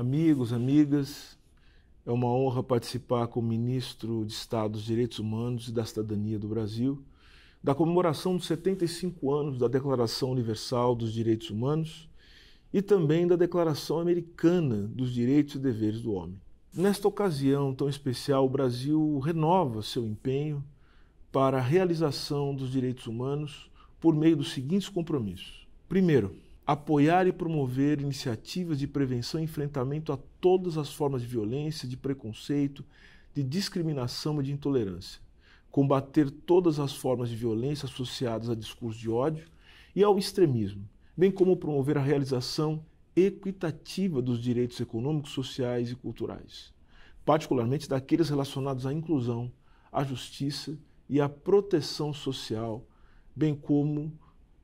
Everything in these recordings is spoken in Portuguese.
Amigos, amigas, é uma honra participar com o ministro de Estado dos Direitos Humanos e da Cidadania do Brasil da comemoração dos 75 anos da Declaração Universal dos Direitos Humanos e também da Declaração Americana dos Direitos e Deveres do Homem. Nesta ocasião tão especial, o Brasil renova seu empenho para a realização dos direitos humanos por meio dos seguintes compromissos. Primeiro, apoiar e promover iniciativas de prevenção e enfrentamento a todas as formas de violência, de preconceito, de discriminação e de intolerância, combater todas as formas de violência associadas a discurso de ódio e ao extremismo, bem como promover a realização equitativa dos direitos econômicos, sociais e culturais, particularmente daqueles relacionados à inclusão, à justiça e à proteção social, bem como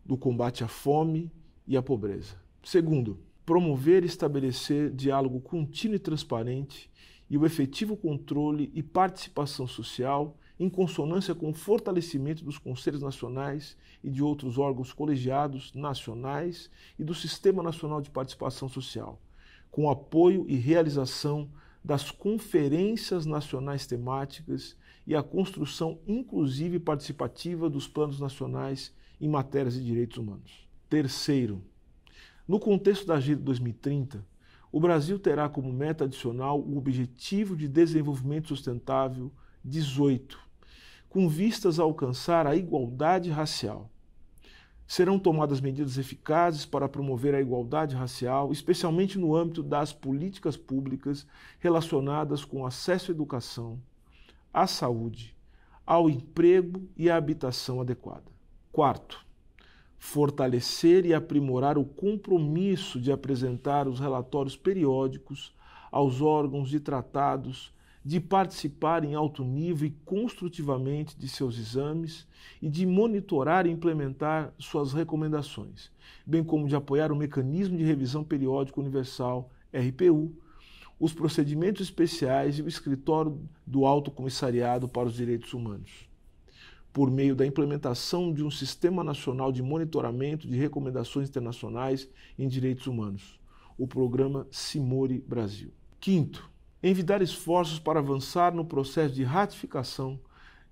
do combate à fome e a pobreza. Segundo, promover e estabelecer diálogo contínuo e transparente e o efetivo controle e participação social em consonância com o fortalecimento dos conselhos nacionais e de outros órgãos colegiados nacionais e do Sistema Nacional de Participação Social, com apoio e realização das conferências nacionais temáticas e a construção inclusiva e participativa dos planos nacionais em matérias de direitos humanos. Terceiro, no contexto da Agenda 2030, o Brasil terá como meta adicional o Objetivo de Desenvolvimento Sustentável 18, com vistas a alcançar a igualdade racial. Serão tomadas medidas eficazes para promover a igualdade racial, especialmente no âmbito das políticas públicas relacionadas com acesso à educação, à saúde, ao emprego e à habitação adequada. Quarto, fortalecer e aprimorar o compromisso de apresentar os relatórios periódicos aos órgãos de tratados, de participar em alto nível e construtivamente de seus exames e de monitorar e implementar suas recomendações, bem como de apoiar o mecanismo de revisão periódica universal RPU, os procedimentos especiais e o escritório do Alto Comissariado para os Direitos Humanos por meio da implementação de um sistema nacional de monitoramento de recomendações internacionais em direitos humanos, o programa Simore Brasil. Quinto, envidar esforços para avançar no processo de ratificação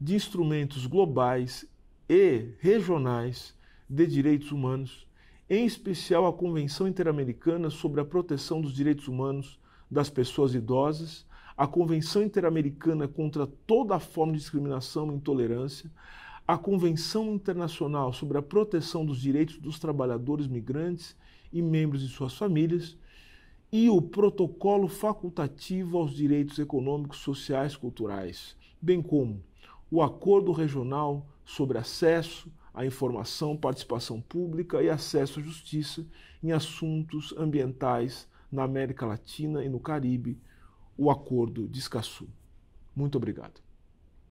de instrumentos globais e regionais de direitos humanos, em especial a Convenção Interamericana sobre a Proteção dos Direitos Humanos das Pessoas Idosas, a Convenção Interamericana contra toda a forma de discriminação e intolerância, a Convenção Internacional sobre a Proteção dos Direitos dos Trabalhadores Migrantes e Membros de Suas Famílias e o Protocolo Facultativo aos Direitos Econômicos, Sociais e Culturais, bem como o Acordo Regional sobre Acesso à Informação, Participação Pública e Acesso à Justiça em Assuntos Ambientais na América Latina e no Caribe, o Acordo de Escaçu. Muito obrigado.